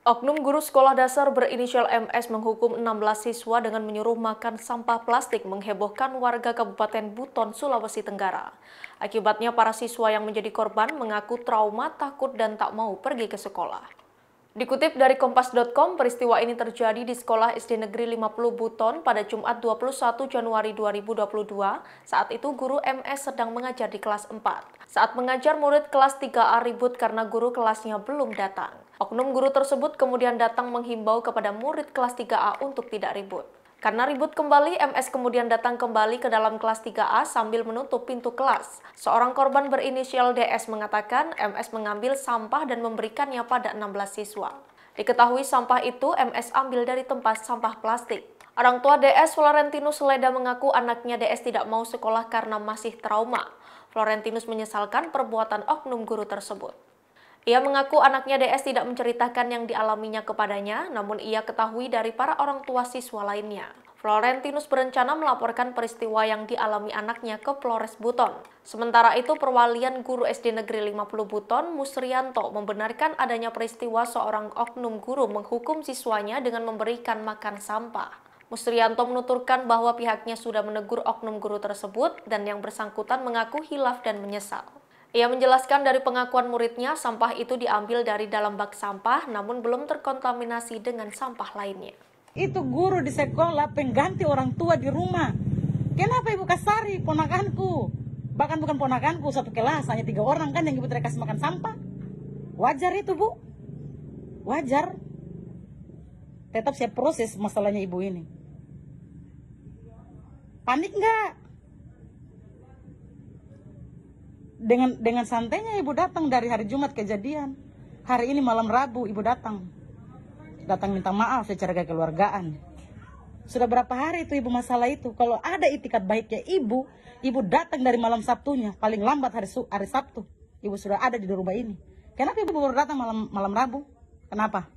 Oknum guru sekolah dasar berinisial MS menghukum 16 siswa dengan menyuruh makan sampah plastik menghebohkan warga Kabupaten Buton, Sulawesi Tenggara. Akibatnya para siswa yang menjadi korban mengaku trauma, takut, dan tak mau pergi ke sekolah. Dikutip dari Kompas.com, peristiwa ini terjadi di Sekolah SD Negeri 50 Buton pada Jumat 21 Januari 2022. Saat itu guru MS sedang mengajar di kelas 4. Saat mengajar murid kelas 3A ribut karena guru kelasnya belum datang. Oknum guru tersebut kemudian datang menghimbau kepada murid kelas 3A untuk tidak ribut. Karena ribut kembali, MS kemudian datang kembali ke dalam kelas 3A sambil menutup pintu kelas. Seorang korban berinisial DS mengatakan MS mengambil sampah dan memberikannya pada 16 siswa. Diketahui sampah itu MS ambil dari tempat sampah plastik. Orang tua DS Florentinus Leda mengaku anaknya DS tidak mau sekolah karena masih trauma. Florentinus menyesalkan perbuatan oknum guru tersebut. Ia mengaku anaknya DS tidak menceritakan yang dialaminya kepadanya, namun ia ketahui dari para orang tua siswa lainnya. Florentinus berencana melaporkan peristiwa yang dialami anaknya ke Flores Buton. Sementara itu, perwalian guru SD Negeri 50 Buton, Musrianto, membenarkan adanya peristiwa seorang oknum guru menghukum siswanya dengan memberikan makan sampah. Musrianto menuturkan bahwa pihaknya sudah menegur oknum guru tersebut dan yang bersangkutan mengaku hilaf dan menyesal. Ia menjelaskan dari pengakuan muridnya, sampah itu diambil dari dalam bak sampah namun belum terkontaminasi dengan sampah lainnya. Itu guru di sekolah pengganti orang tua di rumah. Kenapa Ibu Kasari, ponakanku? Bahkan bukan ponakanku, satu kelas, hanya tiga orang kan yang Ibu terikas makan sampah. Wajar itu, Bu. Wajar. Tetap saya proses masalahnya Ibu ini. Panik nggak? dengan dengan santainya ibu datang dari hari Jumat kejadian. Hari ini malam Rabu ibu datang. Datang minta maaf secara kekeluargaan. Sudah berapa hari itu ibu masalah itu? Kalau ada itikat baiknya ibu, ibu datang dari malam Sabtunya, paling lambat hari hari Sabtu. Ibu sudah ada di rumah ini. Kenapa ibu baru datang malam malam Rabu? Kenapa?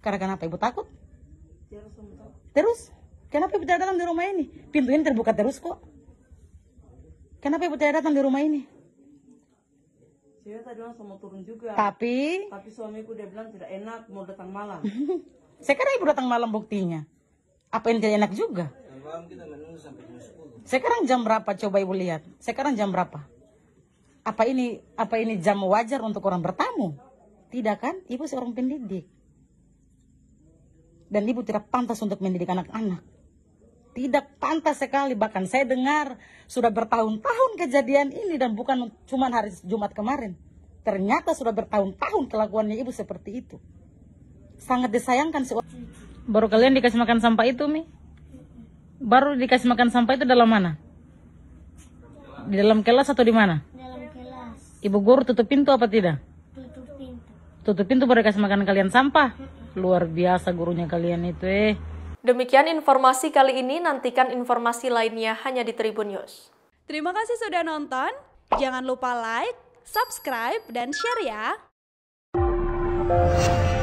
Karena kenapa ibu takut? Terus, kenapa ibu tidak datang di rumah ini? Pintu terbuka terus kok. Kenapa ibu tidak datang di rumah ini? Saya tadi langsung mau turun juga. Tapi? Tapi suamiku dia bilang tidak enak mau datang malam. Sekarang ibu datang malam buktinya. Apa yang tidak enak juga? Malam kita menunggu sampai jam 10. Sekarang jam berapa coba ibu lihat? Sekarang jam berapa? Apa ini apa ini jam wajar untuk orang bertamu? Tidak kan? Ibu seorang pendidik. Dan ibu tidak pantas untuk mendidik anak-anak. Tidak pantas sekali, bahkan saya dengar sudah bertahun-tahun kejadian ini dan bukan cuma hari Jumat kemarin. Ternyata sudah bertahun-tahun kelakuannya ibu seperti itu. Sangat disayangkan sih. Baru kalian dikasih makan sampah itu, Mi? Baru dikasih makan sampah itu dalam mana? Di dalam kelas atau di mana? Dalam kelas. Ibu guru tutup pintu apa tidak? Tutup pintu. Tutup pintu baru dikasih makan kalian sampah? Luar biasa gurunya kalian itu, eh. Demikian informasi kali ini, nantikan informasi lainnya hanya di Tribun News. Terima kasih sudah nonton, jangan lupa like, subscribe, dan share ya!